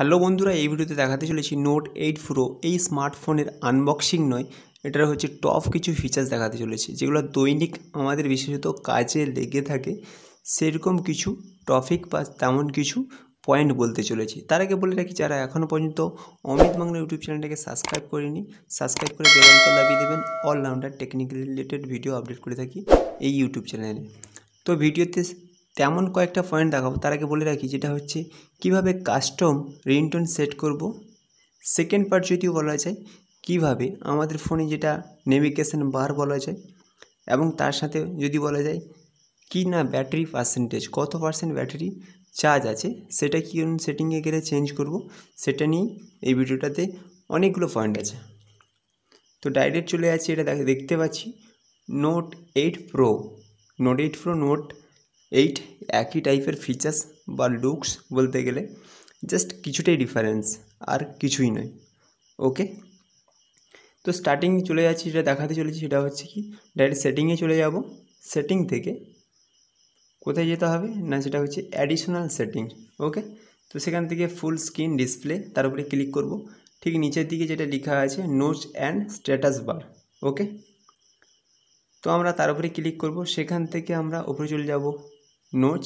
Hello বন্ধুরা এই ভিডিওতে দেখাতে চলেছি নোট এইট প্রো এই স্মার্টফোনের আনবক্সিং নয় এটার হচ্ছে টপ কিছু ফিচার্স দেখাতে চলেছি যেগুলো দৈনিক আমাদের বিশেষত কাজে লেগে থাকে সেরকম কিছু টপিক বা তেমন কিছু পয়েন্ট বলতে চলেছি তার আগে বলে রাখি যারা এখনও পর্যন্ত অমিত বাংলা ইউটিউব চ্যানেলটাকে সাবস্ক্রাইব করেনি সাবস্ক্রাইব করে বেলাইকন লাগিয়ে দেবেন allrounder technical related video update করে থাকি এই ইউটিউব চ্যানেলে তো ভিডিওতে তেমন কয়েকটা পয়েন্ট দেখাবো তার আগে বলে রাখি যেটা হচ্ছে কিভাবে কাস্টম রিংটোন সেট করব সেকেন্ড পার্ট যদিও বলা যায় কিভাবে আমাদের ফোনে যেটা নেভিগেশন বার বলা যায় এবং তার সাথে যদি বলা যায় কি না ব্যাটারি পার্সেন্টেজ কত পার্সেন্ট ব্যাটারি চার্জ আছে সেটা কী সেটিংয়ে গেলে চেঞ্জ করব সেটা নিয়ে এই ভিডিওটাতে অনেকগুলো পয়েন্ট আছে তো ডাইরেক্ট চলে যাচ্ছি এটা দেখতে পাচ্ছি note eight pro note eight pro note eight একই টাইপের ফিচার্স বা লুকস বলতে গেলে জাস্ট কিছুটাই ডিফারেন্স আর কিছুই নয় ওকে তো স্টার্টিং চলে যাচ্ছি যেটা দেখাতে চলেছি সেটা হচ্ছে কি ডাইরেক্ট সেটিংয়ে চলে যাব সেটিং থেকে কোথায় যেতে হবে না সেটা হচ্ছে অ্যাডিশনাল সেটিং ওকে তো সেখান থেকে ফুল স্ক্রিন ডিসপ্লে তার উপরে ক্লিক করব ঠিক নিচের দিকে যেটা লেখা আছে notes and status bar okay তো আমরা তার উপরে ক্লিক করব সেখান থেকে আমরা উপরে চলে যাব নোজ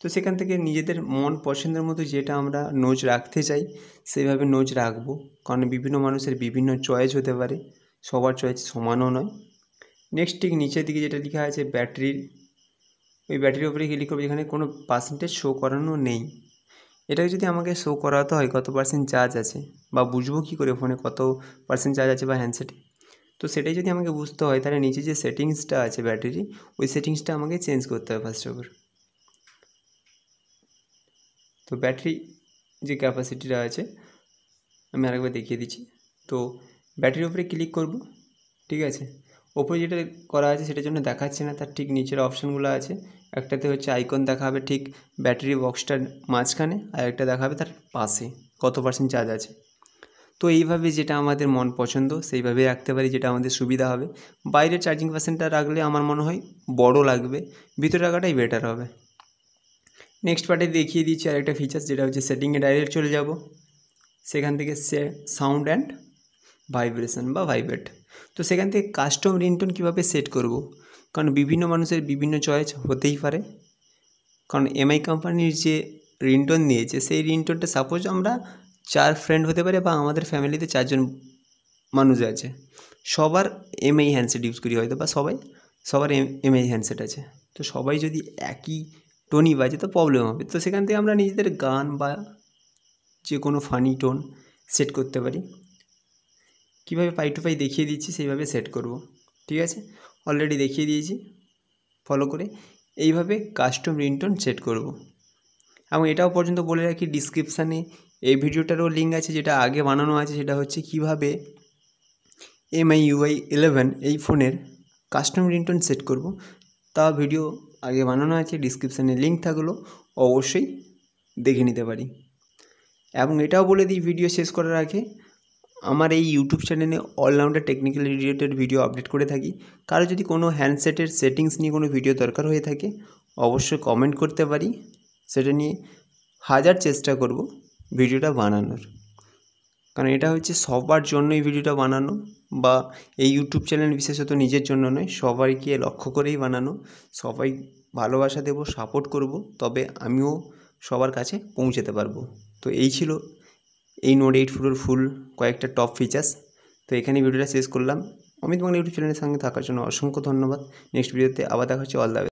তো সেখান থেকে নিজেদের মন পছন্দের মতো যেটা আমরা নোজ রাখতে চাই সেভাবে নোজ রাখবো কারণ বিভিন্ন মানুষের বিভিন্ন চয়েস হতে পারে সবার চয়েস সমানও নয় নেক্সট ঠিক নিচের দিকে যেটা লেখা আছে ব্যাটারির ওই ব্যাটারির ওপরে ক্লিক করবে এখানে কোনো পার্সেন্টেজ শো করানো নেই এটাকে যদি আমাকে শো করাতে হয় কত পার্সেন্ট চার্জ আছে বা বুঝবো কী করে ফোনে কত পার্সেন্ট চার্জ আছে বা হ্যান্ডসেটে তো সেটাই যদি আমাকে বুঝতে হয় তাহলে নিচে যে সেটিংসটা আছে ব্যাটারি ওই সেটিংসটা আমাকে চেঞ্জ করতে হবে ফার্স্ট অফ অল তো ব্যাটারি যে ক্যাপাসিটিটা আছে আমি আরেকবার দেখিয়ে দিচ্ছি তো ব্যাটারির উপরে ক্লিক করব ঠিক আছে ওপরে যেটা করা আছে সেটার জন্য দেখাচ্ছে না তার ঠিক নিচের অপশানগুলো আছে একটাতে হচ্ছে আইকন দেখাবে ঠিক ব্যাটারি বক্সটার মাঝখানে আর একটা দেখাবে তার পাশে কত পার্সেন্ট চার্জ আছে তো এইভাবে যেটা আমাদের মন পছন্দ সেইভাবে রাখতে পারি যেটা আমাদের সুবিধা হবে বাইরে চার্জিং পার্সেন্টটা রাখলে আমার মনে হয় বড় লাগবে ভিতরে রাখাটাই বেটার হবে নেক্সট পার্টে দেখিয়ে দিচ্ছি আরেকটা ফিচার যেটা হচ্ছে সেটিংয়ে ডাইরেক্ট চলে যাব সেখান থেকে সে সাউন্ড অ্যান্ড ভাইব্রেশন বা ভাইব্রেট তো সেখান থেকে কাস্টম রিংটোন কীভাবে সেট করব। কারণ বিভিন্ন মানুষের বিভিন্ন চয়েস হতেই পারে কারণ এমআই কোম্পানির যে রিংটোন দিয়েছে সেই রিংটোনটা সাপোজ আমরা চার ফ্রেন্ড হতে পারে বা আমাদের ফ্যামিলিতে চারজন মানুষ আছে সবার এমআই হ্যান্ডসেট ইউজ করি হয়তো বা সবাই সবার এমআই হ্যান্ডসেট আছে তো সবাই যদি একই টোনই বাজে তো প্রবলেম হবে তো সেখান থেকে আমরা নিজেদের গান বা যে কোনো ফানি টোন সেট করতে পারি কীভাবে পাই টু পাই দেখিয়ে দিচ্ছি সেইভাবে সেট করব ঠিক আছে অলরেডি দেখিয়ে দিয়েছি ফলো করে এইভাবে কাস্টম রিনটোন সেট করব। এবং এটাও পর্যন্ত বলে রাখি ডিসক্রিপশানে এই ভিডিওটারও লিঙ্ক আছে যেটা আগে বানানো আছে সেটা হচ্ছে কিভাবে এমআই ইউআই ইলেভেন এই ফোনের কাস্টম রিনটোন সেট করব তা ভিডিও আগে বানানো আছে ডিসক্রিপশানে লিঙ্ক থাকলো অবশ্যই দেখে নিতে পারি এবং এটাও বলে দিই ভিডিও শেষ করার আগে আমার এই ইউটিউব চ্যানেলে allrounder technical related video update করে থাকি কারো যদি কোনো হ্যান্ডসেটের সেটিংস নিয়ে কোনো ভিডিও দরকার হয়ে থাকে অবশ্যই কমেন্ট করতে পারি সেটা নিয়ে হাজার চেষ্টা করব ভিডিওটা বানানোর কারণ এটা হচ্ছে সবার জন্যই ভিডিওটা বানানো বা এই ইউটিউব চ্যানেল বিশেষত নিজের জন্য নয় সবাইকে লক্ষ্য করেই বানানো সবাই ভালোবাসা দেব সাপোর্ট করব তবে আমিও সবার কাছে পৌঁছাতে পারবো তো এই ছিল এই নোট এইট ফোরের ফুল কয়েকটা টপ ফিচার্স তো এখানে ভিডিওটা শেষ করলাম অমিত বাংলা ইউটিউব চ্যানেলের সঙ্গে থাকার জন্য অসংখ্য ধন্যবাদ নেক্সট ভিডিওতে আবার দেখা হচ্ছে অল দ্য